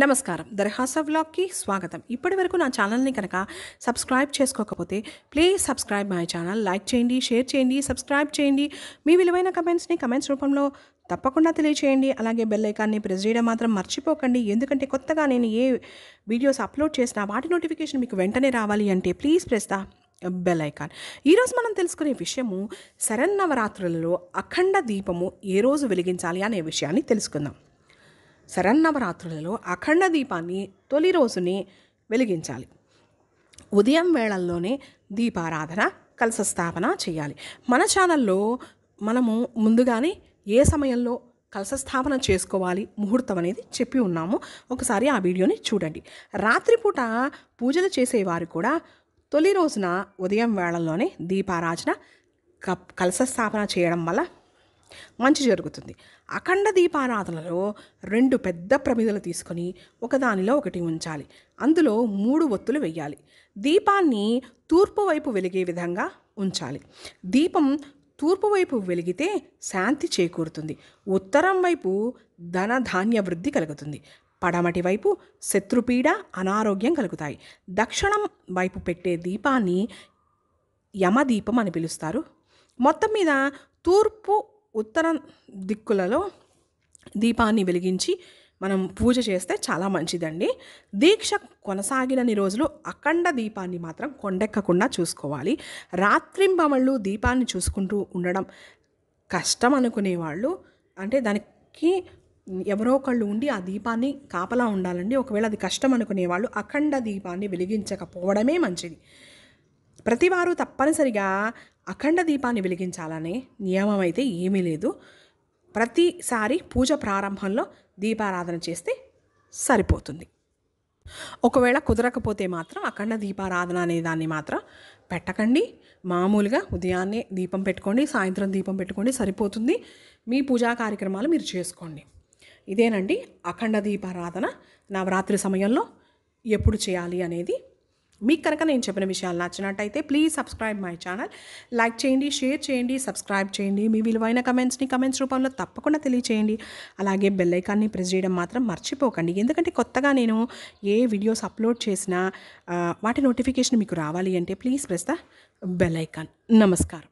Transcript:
నమస్కారం దర్హాస వ్లాగ్కి స్వాగతం ఇప్పటి వరకు నా ఛానల్ని కనుక సబ్స్క్రైబ్ చేసుకోకపోతే please subscribe my channel like చేయండి షేర్ చేయండి సబ్స్క్రైబ్ చేయండి మీ విలువైన కమెంట్స్ని కమెంట్స్ రూపంలో తప్పకుండా తెలియచేయండి అలాగే బెల్ ఐకాన్ని ప్రెస్ చేయడం మాత్రం మర్చిపోకండి ఎందుకంటే కొత్తగా నేను ఏ వీడియోస్ అప్లోడ్ చేసినా వాటి నోటిఫికేషన్ మీకు వెంటనే రావాలి అంటే please press the bell icon ఈరోజు మనం తెలుసుకునే విషయము శరన్నవరాత్రులలో అఖండ దీపము ఏ రోజు వెలిగించాలి అనే విషయాన్ని తెలుసుకుందాం శరన్నవరాత్రులలో అఖండ దీపాన్ని తొలి రోజునే వెలిగించాలి ఉదయం వేళల్లోనే దీపారాధన కలసస్థాపన చేయాలి మన ఛానల్లో మనము ముందుగానే ఏ సమయంలో కలసస్థాపన చేసుకోవాలి ముహూర్తం అనేది చెప్పి ఉన్నాము ఒకసారి ఆ వీడియోని చూడండి రాత్రిపూట పూజలు చేసేవారు కూడా తొలి రోజున ఉదయం వేళల్లోనే దీపారాధన కలశ స్థాపన చేయడం వల్ల మంచి జరుగుతుంది అఖండ దీపారాధనలో రెండు పెద్ద ప్రమిదలు తీసుకొని ఒకదానిలో ఒకటి ఉంచాలి అందులో మూడు ఒత్తులు వెయ్యాలి దీపాన్ని తూర్పు వైపు వెలిగే విధంగా ఉంచాలి దీపం తూర్పు వైపు వెలిగితే శాంతి చేకూరుతుంది ఉత్తరం వైపు ధనధాన్య వృద్ధి కలుగుతుంది పడమటి వైపు శత్రుపీడ అనారోగ్యం కలుగుతాయి దక్షిణం వైపు పెట్టే దీపాన్ని యమదీపం అని పిలుస్తారు మొత్తం మీద తూర్పు ఉత్తర దిక్కులలో దీపాన్ని వెలిగించి మనం పూజ చేస్తే చాలా మంచిదండి దీక్ష కొనసాగినన్ని రోజులు అఖండ దీపాన్ని మాత్రం కొండెక్కకుండా చూసుకోవాలి రాత్రింబమళ్ళు దీపాన్ని చూసుకుంటూ ఉండడం కష్టం అనుకునేవాళ్ళు అంటే దానికి ఎవరో ఒకళ్ళు ఉండి ఆ దీపాన్ని కాపలా ఉండాలండి ఒకవేళ అది కష్టం అనుకునేవాళ్ళు అఖండ దీపాన్ని వెలిగించకపోవడమే మంచిది ప్రతివారు తప్పనిసరిగా అఖండ దీపాన్ని వెలిగించాలనే నియమం అయితే ఏమీ లేదు ప్రతిసారి పూజ ప్రారంభంలో దీపారాధన చేస్తే సరిపోతుంది ఒకవేళ కుదరకపోతే మాత్రం అఖండ దీపారాధన అనే దాన్ని మాత్రం పెట్టకండి మామూలుగా ఉదయాన్నే దీపం పెట్టుకోండి సాయంత్రం దీపం పెట్టుకోండి సరిపోతుంది మీ పూజా కార్యక్రమాలు మీరు చేసుకోండి ఇదేనండి అఖండ దీపారాధన నవరాత్రి సమయంలో ఎప్పుడు చేయాలి అనేది మీకు కనుక నేను చెప్పిన విషయాలు నచ్చినట్టయితే please subscribe my channel like చేయండి షేర్ చేయండి సబ్స్క్రైబ్ చేయండి మీ విలువైన కమెంట్స్ని కమెంట్స్ రూపంలో తప్పకుండా తెలియచేయండి అలాగే బెల్ ఐకాన్ని ప్రెస్ చేయడం మాత్రం మర్చిపోకండి ఎందుకంటే కొత్తగా నేను ఏ వీడియోస్ అప్లోడ్ చేసినా వాటి నోటిఫికేషన్ మీకు రావాలి అంటే please press the bell icon నమస్కారం